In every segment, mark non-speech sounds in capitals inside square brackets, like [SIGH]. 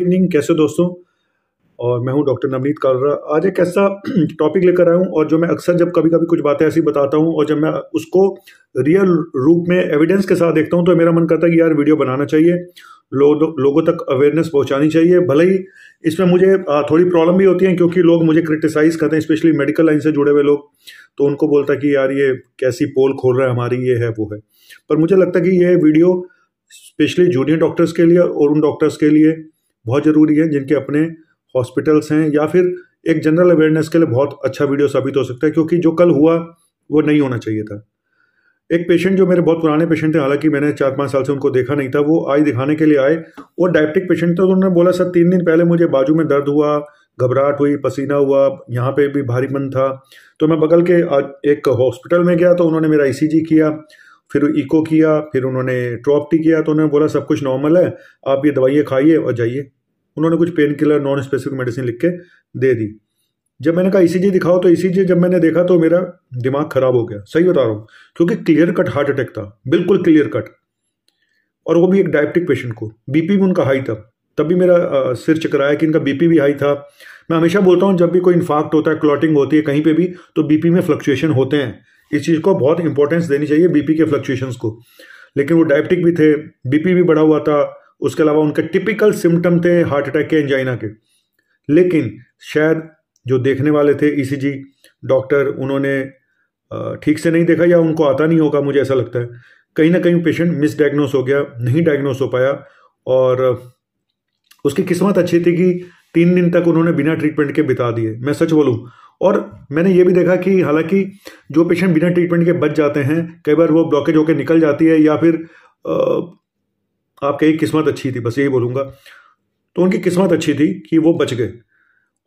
evening कैसे दोस्तों और मैं हूं डॉक्टर नवनीत कालरा आज एक ऐसा टॉपिक [CLEARS THROAT] लेकर आया हूं और जो मैं अक्सर जब कभी कभी कुछ बातें ऐसी बताता हूं और जब मैं उसको रियल रूप में एविडेंस के साथ देखता हूं तो मेरा मन करता है कि यार वीडियो बनाना चाहिए लो, लोगों तक अवेयरनेस पहुंचानी चाहिए भले ही इसमें मुझे थोड़ी प्रॉब्लम भी होती है क्योंकि लोग मुझे क्रिटिसाइज करते हैं स्पेशली मेडिकल लाइन से जुड़े हुए लोग तो उनको बोलता है कि यार ये कैसी पोल खोल रहा है हमारी ये है वो है पर मुझे लगता है कि ये वीडियो स्पेशली जूनियर डॉक्टर्स के लिए और उन डॉक्टर्स के लिए बहुत ज़रूरी है जिनके अपने हॉस्पिटल्स हैं या फिर एक जनरल अवेयरनेस के लिए बहुत अच्छा वीडियो साबित हो सकता है क्योंकि जो कल हुआ वो नहीं होना चाहिए था एक पेशेंट जो मेरे बहुत पुराने पेशेंट थे हालांकि मैंने चार पाँच साल से उनको देखा नहीं था वो आई दिखाने के लिए आए और डायबिटिक पेशेंट थे तो उन्होंने बोला सर तीन दिन पहले मुझे बाजू में दर्द हुआ घबराहट हुई पसीना हुआ यहाँ पे भी भारी मन था तो मैं बगल के एक हॉस्पिटल में गया तो उन्होंने मेरा ई e किया फिर इको किया फिर उन्होंने ट्रॉपटी किया तो उन्होंने बोला सब कुछ नॉर्मल है आप ये दवाइयाँ खाइए और जाइए उन्होंने कुछ pain killer non specific medicine लिख के दे दी जब मैंने कहा ईसीजी दिखाओ तो ईसीजी जब मैंने देखा तो मेरा दिमाग खराब हो गया सही बता रहा हूँ क्योंकि क्लियर कट हार्ट अटैक था बिल्कुल क्लियर कट और वो भी एक डायबिटिक पेशेंट को बीपी भी उनका हाई था तब भी मेरा सिर चकराया कि इनका बीपी भी हाई था मैं हमेशा बोलता हूँ जब भी कोई इन्फाक्ट होता है क्लॉटिंग होती है कहीं पे भी तो बीपी में फ्लक्चुएशन होते हैं इस चीज़ को बहुत इंपॉर्टेंस देनी चाहिए बीपी के फ्लक्चुएशंस को लेकिन वो डायबिटिक भी थे बीपी भी बढ़ा हुआ था उसके अलावा उनके टिपिकल सिम्टम थे हार्ट अटैक के एंजाइना के लेकिन शायद जो देखने वाले थे ईसीजी e डॉक्टर उन्होंने ठीक से नहीं देखा या उनको आता नहीं होगा मुझे ऐसा लगता है कहीं ना कहीं पेशेंट मिसडाइग्नोस हो गया नहीं डायग्नोस हो पाया और उसकी किस्मत अच्छी थी कि तीन दिन तक उन्होंने बिना ट्रीटमेंट के बिता दिए मैं सच बोलूँ और मैंने ये भी देखा कि हालांकि जो पेशेंट बिना ट्रीटमेंट के बच जाते हैं कई बार वो ब्लॉकेज होकर निकल जाती है या फिर आपकी किस्मत अच्छी थी बस यही बोलूंगा तो उनकी किस्मत अच्छी थी कि वो बच गए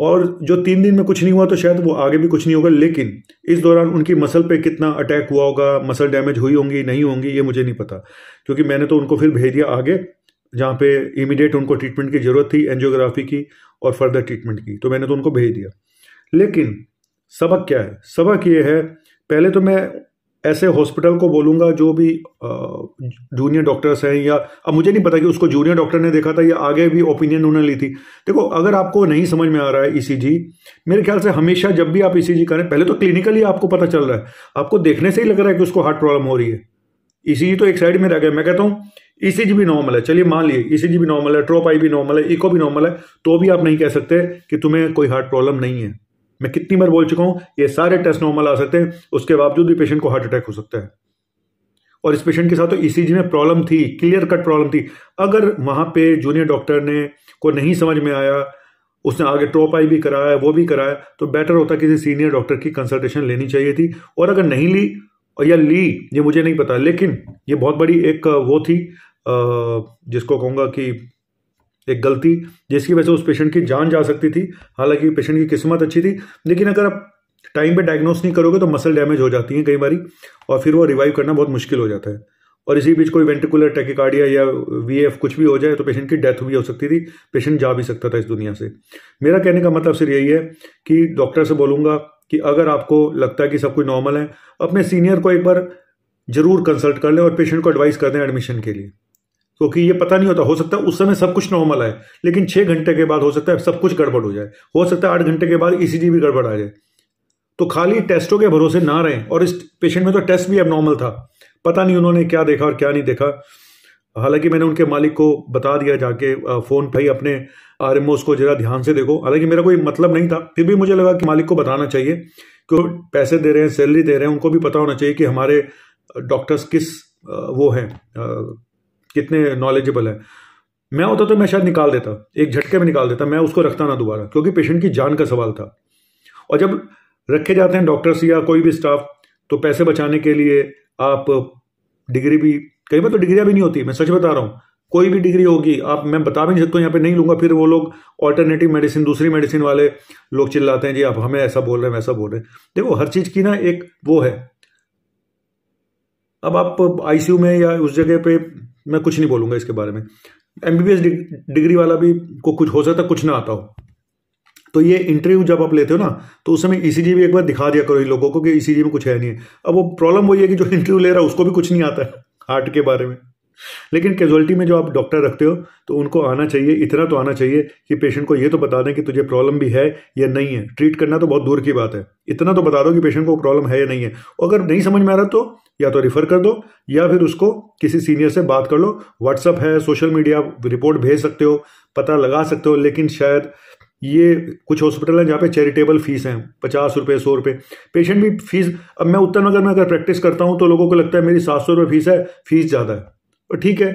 और जो तीन दिन में कुछ नहीं हुआ तो शायद वो आगे भी कुछ नहीं होगा लेकिन इस दौरान उनकी मसल पे कितना अटैक हुआ होगा मसल डैमेज हुई होंगी नहीं होंगी ये मुझे नहीं पता क्योंकि मैंने तो उनको फिर भेज दिया आगे जहाँ पे इमीडिएट उनको ट्रीटमेंट की ज़रूरत थी एनजियोग्राफी की और फर्दर ट्रीटमेंट की तो मैंने तो उनको भेज दिया लेकिन सबक क्या है सबक ये है पहले तो मैं ऐसे हॉस्पिटल को बोलूँगा जो भी जूनियर डॉक्टर्स हैं या अब मुझे नहीं पता कि उसको जूनियर डॉक्टर ने देखा था या आगे भी ओपिनियन उन्होंने ली थी देखो अगर आपको नहीं समझ में आ रहा है ईसीजी e मेरे ख्याल से हमेशा जब भी आप ईसीजी e करें पहले तो क्लिनिकली आपको पता चल रहा है आपको देखने से ही लग रहा है कि उसको हार्ट प्रॉब्लम हो रही है ईसीजी e तो एक साइड में रह गया मैं कहता हूँ ईसीजी भी नॉर्मल है चलिए मान लिए ईसीजी भी नॉर्मल है ट्रोप आई भी नॉर्मल है इको भी नॉर्मल है तो भी आप नहीं कह सकते कि तुम्हें कोई हार्ट प्रॉब्लम नहीं है मैं कितनी बार बोल चुका हूं ये सारे टेस्ट नॉर्मल आ सकते हैं उसके बावजूद भी पेशेंट को हार्ट अटैक हो सकता है और इस पेशेंट के साथ तो ईसीजी e में प्रॉब्लम थी क्लियर कट प्रॉब्लम थी अगर वहां पे जूनियर डॉक्टर ने को नहीं समझ में आया उसने आगे आई भी कराया वो भी कराया तो बेटर होता किसी सीनियर डॉक्टर की कंसल्टेशन लेनी चाहिए थी और अगर नहीं ली और या ली ये मुझे नहीं पता लेकिन ये बहुत बड़ी एक वो थी जिसको कहूँगा कि एक गलती जिसकी वजह से उस पेशेंट की जान जा सकती थी हालांकि पेशेंट की किस्मत अच्छी थी लेकिन अगर आप टाइम पे डायग्नोस नहीं करोगे तो मसल डैमेज हो जाती है कई बारी और फिर वो रिवाइव करना बहुत मुश्किल हो जाता है और इसी बीच कोई वेंटिकुलर टेकिकार्डिया या वी कुछ भी हो जाए तो पेशेंट की डेथ भी हो सकती थी पेशेंट जा भी सकता था इस दुनिया से मेरा कहने का मतलब सिर्फ यही है कि डॉक्टर से बोलूँगा कि अगर आपको लगता है कि सब कुछ नॉर्मल है अपने सीनियर को एक बार ज़रूर कंसल्ट कर लें और पेशेंट को एडवाइस कर दें एडमिशन के लिए क्योंकि ये पता नहीं होता हो सकता है उस समय सब कुछ नॉर्मल है लेकिन छः घंटे के बाद हो सकता है सब कुछ गड़बड़ हो जाए हो सकता है आठ घंटे के बाद ई e भी गड़बड़ आ जाए तो खाली टेस्टों के भरोसे ना रहे और इस पेशेंट में तो टेस्ट भी अब नॉर्मल था पता नहीं उन्होंने क्या देखा और क्या नहीं देखा हालांकि मैंने उनके मालिक को बता दिया जाके फ़ोन भाई ही अपने आर एम को जरा ध्यान से देखो हालांकि मेरा कोई मतलब नहीं था फिर भी मुझे लगा कि मालिक को बताना चाहिए कि पैसे दे रहे हैं सैलरी दे रहे हैं उनको भी पता होना चाहिए कि हमारे डॉक्टर्स किस वो हैं कितने नॉलेजेबल है मैं होता तो मैं शायद निकाल देता एक झटके में निकाल देता मैं उसको रखता ना दोबारा क्योंकि पेशेंट की जान का सवाल था और जब रखे जाते हैं डॉक्टर्स या कोई भी स्टाफ तो पैसे बचाने के लिए आप डिग्री भी कई बार तो डिग्रियाँ भी नहीं होती मैं सच बता रहा हूँ कोई भी डिग्री होगी आप मैं बता भी नहीं सकता यहाँ पे नहीं लूँगा फिर वो लोग ऑल्टरनेटिव मेडिसिन दूसरी मेडिसिन वाले लोग चिल्लाते हैं जी आप हमें ऐसा बोल रहे हैं वैसा बोल रहे हैं देखो हर चीज़ की ना एक वो है अब आप आईसीयू में या उस जगह पे मैं कुछ नहीं बोलूंगा इसके बारे में M B B S degree वाला भी को कुछ हो सकता कुछ ना आता हो तो ये इंटरव्यू जब आप लेते हो ना तो उस समय ई e भी एक बार दिखा दिया करो इन लोगों को कि ई e में कुछ है नहीं है अब वो प्रॉब्लम वही है कि जो इंटरव्यू ले रहा है उसको भी कुछ नहीं आता है हार्ट के बारे में लेकिन कैजुअलिटी में जो आप डॉक्टर रखते हो तो उनको आना चाहिए इतना तो आना चाहिए कि पेशेंट को ये तो बता दें कि तुझे प्रॉब्लम भी है या नहीं है ट्रीट करना तो बहुत दूर की बात है इतना तो बता दो कि पेशेंट को प्रॉब्लम है या नहीं है अगर नहीं समझ में आ रहा तो या तो रिफ़र कर दो या फिर उसको किसी सीनियर से बात कर लो व्हाट्सअप है सोशल मीडिया रिपोर्ट भेज सकते हो पता लगा सकते हो लेकिन शायद ये कुछ हॉस्पिटल हैं जहाँ पे चैरिटेबल फीस हैं पचास रुपये सौ रुपये पेशेंट भी फीस अब मैं उत्तर नगर में अगर प्रैक्टिस करता हूँ तो लोगों को लगता है मेरी सात सौ रुपये फीस है फीस ज़्यादा है और तो ठीक है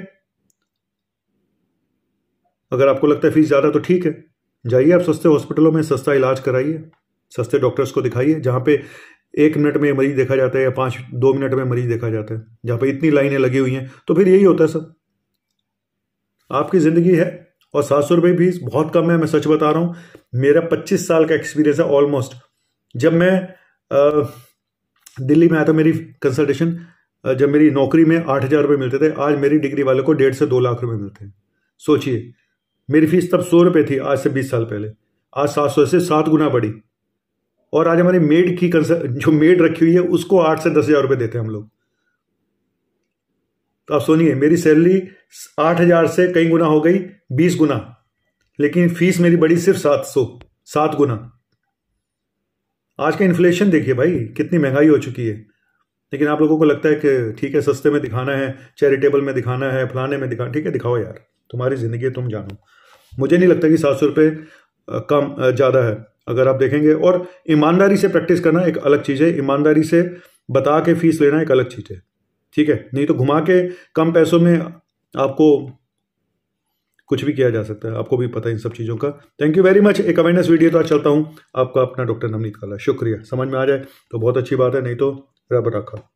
अगर आपको लगता है फीस ज़्यादा तो ठीक है जाइए आप सस्ते हॉस्पिटलों में सस्ता इलाज कराइए सस्ते डॉक्टर्स को दिखाइए जहाँ पे एक मिनट में मरीज देखा जाता है या पांच दो मिनट में मरीज देखा जाता है जहां पर इतनी लाइनें लगी हुई हैं तो फिर यही होता है सब आपकी ज़िंदगी है और सात सौ रुपये फीस बहुत कम है मैं सच बता रहा हूं मेरा पच्चीस साल का एक्सपीरियंस है ऑलमोस्ट जब मैं आ, दिल्ली में आया था मेरी कंसल्टेशन जब मेरी नौकरी में आठ हज़ार रुपये मिलते थे आज मेरी डिग्री वाले को डेढ़ से दो लाख रुपए मिलते हैं सोचिए मेरी फीस तब सौ रुपये थी आज से बीस साल पहले आज सात सौ से सात गुना बढ़ी और आज हमारी मेड की जो मेड रखी हुई है उसको आठ से दस हजार रुपये देते हैं हम लोग तो आप सोनिए मेरी सैलरी आठ हजार से कई गुना हो गई बीस गुना लेकिन फीस मेरी बड़ी सिर्फ सात सौ सात गुना आज का इन्फ्लेशन देखिए भाई कितनी महंगाई हो चुकी है लेकिन आप लोगों को लगता है कि ठीक है सस्ते में दिखाना है चैरिटेबल में दिखाना है फलाने में दिखा ठीक है दिखाओ यार तुम्हारी ज़िंदगी तुम जानो मुझे नहीं लगता कि सात सौ रुपये कम ज़्यादा है अगर आप देखेंगे और ईमानदारी से प्रैक्टिस करना एक अलग चीज़ है ईमानदारी से बता के फीस लेना एक अलग चीज़ है ठीक है नहीं तो घुमा के कम पैसों में आपको कुछ भी किया जा सकता है आपको भी पता है इन सब चीज़ों का थैंक यू वेरी मच एक अवेयरनेस वीडियो तो आज चलता हूँ आपका अपना डॉक्टर नवनीत काला शुक्रिया समझ में आ जाए तो बहुत अच्छी बात है नहीं तो रब रखा